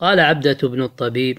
قال عبدة بن الطبيب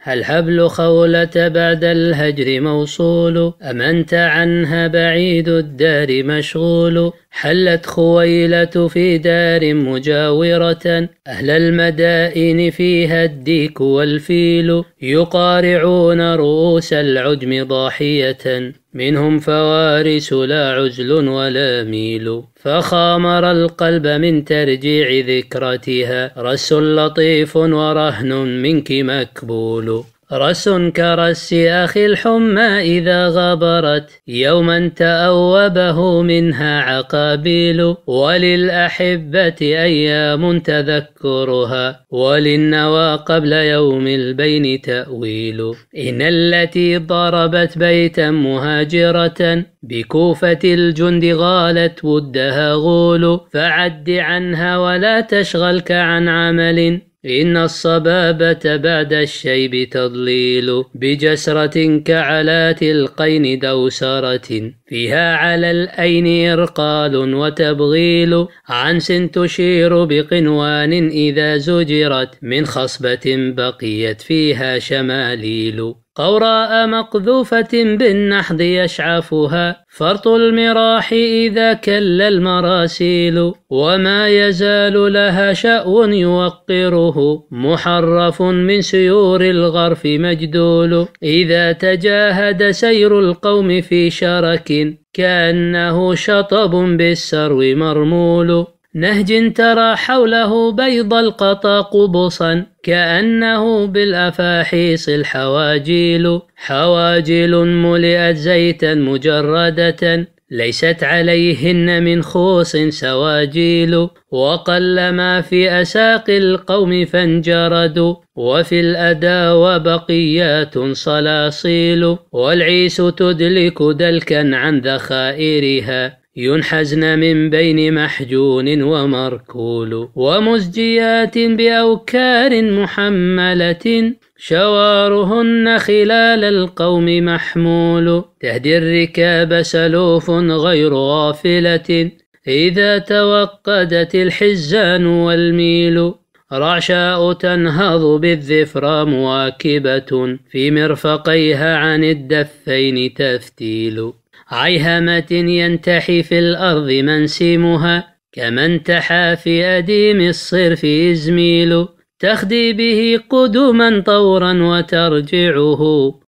هل حبل خولة بعد الهجر موصول أم أنت عنها بعيد الدار مشغول حلت خويلة في دار مجاورة أهل المدائن فيها الديك والفيل يقارعون رؤوس العجم ضاحية منهم فوارس لا عزل ولا ميل فخامر القلب من ترجيع ذكرتها رس لطيف ورهن منك مكبول رس كرس أخي الحمى إذا غبرت يوما تأوبه منها عقابيل وللأحبة أيام تذكرها وللنوى قبل يوم البين تأويل إن التي ضربت بيتا مهاجرة بكوفة الجند غالت ودها غول فعد عنها ولا تشغلك عن عمل إن الصبابة بعد الشيب تضليل بجسرة كعلات القين دوسرة فيها على الأين إرقال وتبغيل عنس تشير بقنوان إذا زجرت من خصبة بقيت فيها شماليل قوراء مقذوفة بالنحض يشعفها فرط المراح إذا كل المراسيل وما يزال لها شأو يوقره محرف من سيور الغرف مجدول إذا تجاهد سير القوم في شرك كأنه شطب بالسرو مرمول نهج ترى حوله بيض القطا قبصا كأنه بالأفاحيص الحواجيل حواجيل ملئت زيتا مجردة ليست عليهن من خوص سواجيل وقل ما في أساق القوم فانجردوا وفي الأدى وبقيات صلاصيل والعيس تدلك دلكا عن ذخائرها ينحزن من بين محجون ومركول ومزجيات بأوكار محملة شوارهن خلال القوم محمول تهدي الركاب سلوف غير غافلة إذا توقدت الحزان والميل رعشاء تنهض بالذفرى مواكبة في مرفقيها عن الدفين تفتيل عيهمة ينتحي في الأرض منسيمها كما انتحى في أديم الصرف إزميل تخدي به قدما طورا وترجعه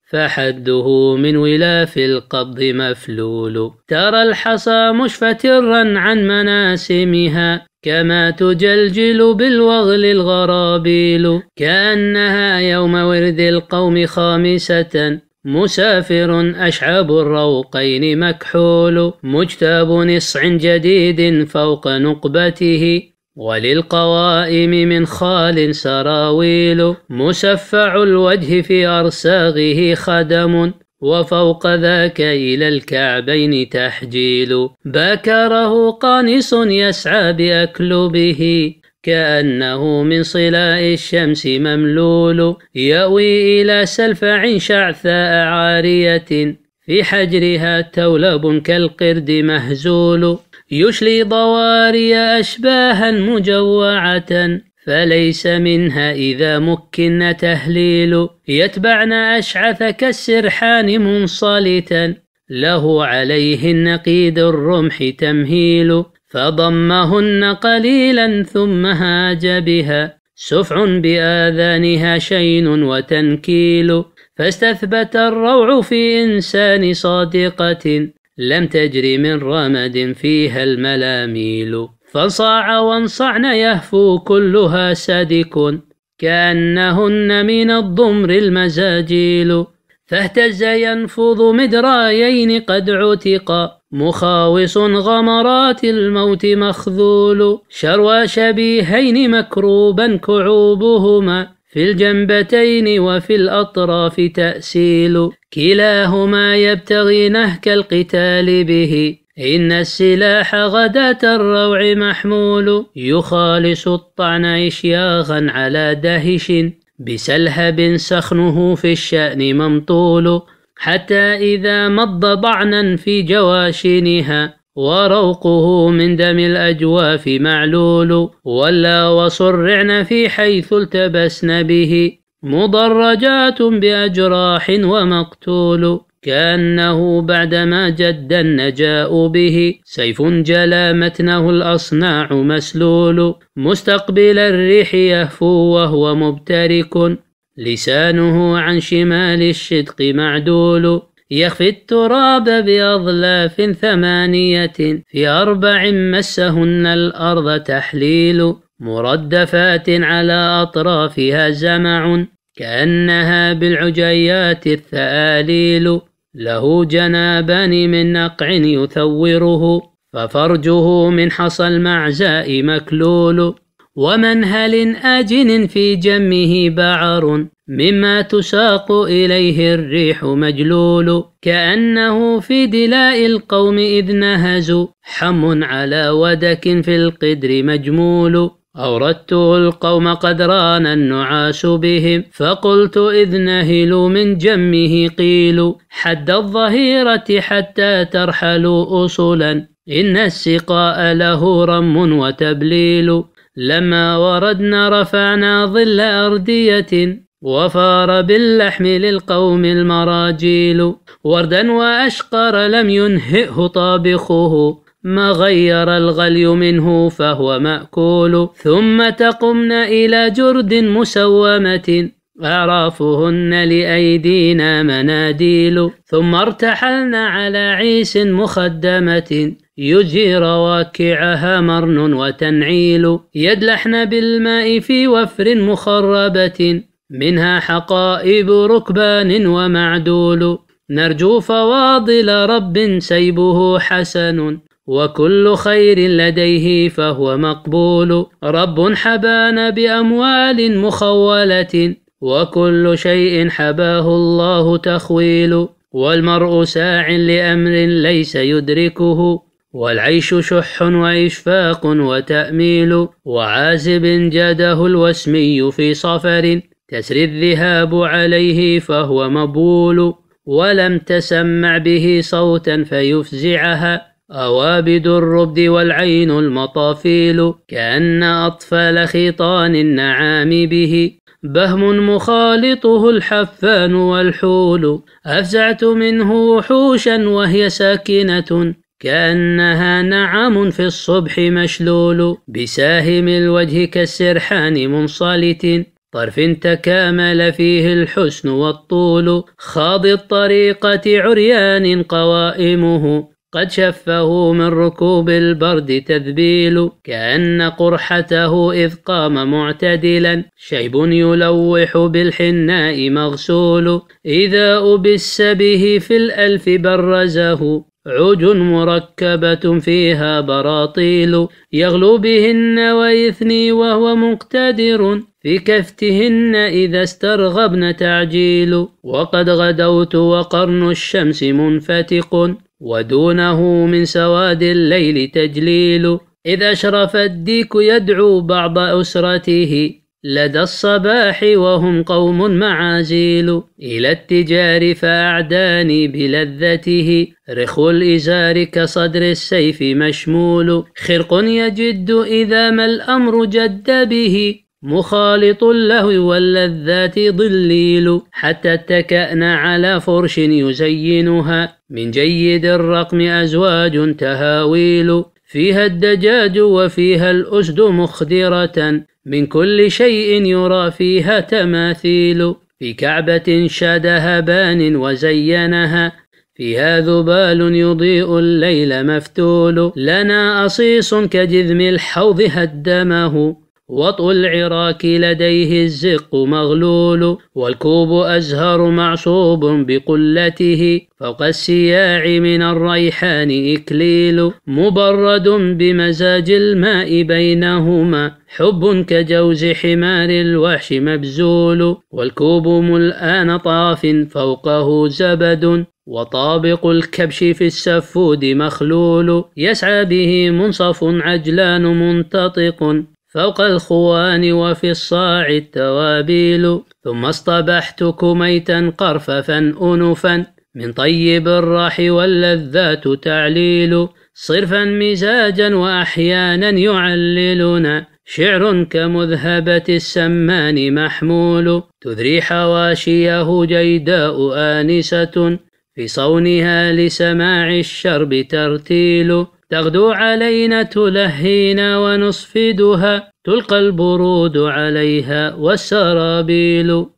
فحده من ولاف القبض مفلول ترى الحصى مشفترا عن مناسمها كما تجلجل بالوغل الغرابيل كأنها يوم ورد القوم خامسة مسافر أشعب الروقين مكحول مجتاب نصع جديد فوق نقبته وللقوائم من خال سراويل مسفع الوجه في أرساغه خدم وفوق ذاك إلى الكعبين تحجيل باكره قانص يسعى بأكلبه كأنه من صلاء الشمس مملول يأوي إلى سلفع شعثاء عارية في حجرها تولب كالقرد مهزول يشلي ضواري أشباها مجوعة فليس منها إذا مكن تهليل يتبعن أشعث كالسرحان منصلتا له عليهن النقيد الرمح تمهيل فضمهن قليلا ثم هاج بها سفع بآذانها شين وتنكيل فاستثبت الروع في إنسان صادقة لم تجري من رمد فيها الملاميل فانصاع وانصعن يهفو كلها سدك كأنهن من الضمر المزاجيل فاهتز ينفض مدرايين قد عتقا مخاوص غمرات الموت مخذول شروى شبيهين مكروبا كعوبهما في الجنبتين وفي الأطراف تأسيل كلاهما يبتغي نهك القتال به إن السلاح غداة الروع محمول يخالص الطعن إشياغا على دهش بسلهب سخنه في الشأن ممطول حتى إذا مض ضعنا في جواشنها وروقه من دم الأجواف معلول ولا وصرعن في حيث التبسن به مضرجات بأجراح ومقتول كأنه بعدما جد النجاء به سيف جلا متنه الأصناع مسلول مستقبل الريح يهفو وهو مبترك لسانه عن شمال الشدق معدول يخفي التراب بأظلاف ثمانية في أربع مسهن الأرض تحليل مردفات على أطرافها زمع كأنها بالعجيات الثآليل له جنابان من نقع يثوره ففرجه من حصى المعزاء مكلول ومنهل آجن في جمه بعر مما تشاق إليه الريح مجلول كأنه في دلاء القوم إذ نهزوا حم على ودك في القدر مجمول أوردته القوم قد ران النعاش بهم فقلت إذ نهلوا من جمه قيل حد الظهيرة حتى ترحلوا أصلا إن السقاء له رم وتبليل لما وردنا رفعنا ظل أردية وفار باللحم للقوم المراجيل وردا وأشقر لم ينهئه طابخه ما غير الغلي منه فهو مأكول ثم تقمنا إلى جرد مسومة أعرافهن لأيدينا مناديل ثم ارتحلنا على عيس مخدمة يجي رواكعها مرن وتنعيل يدلحن بالماء في وفر مخربة منها حقائب ركبان ومعدول نرجو فواضل رب سيبه حسن وكل خير لديه فهو مقبول رب حبان بأموال مخولة وكل شيء حباه الله تخويل والمرء ساع لأمر ليس يدركه والعيش شح وإشفاق وتأميل وعازب جاده الوسمي في صفر تسري الذهاب عليه فهو مبول ولم تسمع به صوتا فيفزعها أوابد الربد والعين المطافيل كأن أطفال خيطان النعام به بهم مخالطه الحفان والحول أفزعت منه وحوشا وهي ساكنة كأنها نعم في الصبح مشلول بساهم الوجه كالسرحان منصلت طرف تكامل فيه الحسن والطول خاض الطريقة عريان قوائمه قد شفه من ركوب البرد تذبيل كأن قرحته إذ قام معتدلا شيب يلوح بالحناء مغسول إذا أبس به في الألف برزه عج مركبة فيها براطيل يغلو بهن ويثني وهو مقتدر في كفتهن إذا استرغبن تعجيل وقد غدوت وقرن الشمس منفتق ودونه من سواد الليل تجليل إذا أشرف الديك يدعو بعض أسرته لدى الصباح وهم قوم معازيل إلى التجار فأعداني بلذته رخ الإزار كصدر السيف مشمول خرق يجد إذا ما الأمر جد به مخالط اللهو واللذات ضليل حتى اتكأن على فرش يزينها من جيد الرقم أزواج تهاويل فيها الدجاج وفيها الأسد مخدرة من كل شيء يرى فيها تماثيل في كعبة شاد هبان وزينها فيها ذبال يضيء الليل مفتول لنا أصيص كجذم الحوض هدمه وطء العراك لديه الزق مغلول والكوب أزهر معصوب بقلته فوق السياع من الريحان إكليل مبرد بمزاج الماء بينهما حب كجوز حمار الوحش مبزول والكوب ملآن طاف فوقه زبد وطابق الكبش في السفود مخلول يسعى به منصف عجلان منتطق فوق الخوان وفي الصاع التوابيل ثم اصطبحت كميتا قرففا أنفا من طيب الراح واللذات تعليل صرفا مزاجا وأحيانا يعللنا شعر كمذهبة السمان محمول تذري حواشيه جيداء آنسة في صونها لسماع الشرب ترتيل تغدو علينا تلهينا ونصفدها تلقى البرود عليها والسرابيل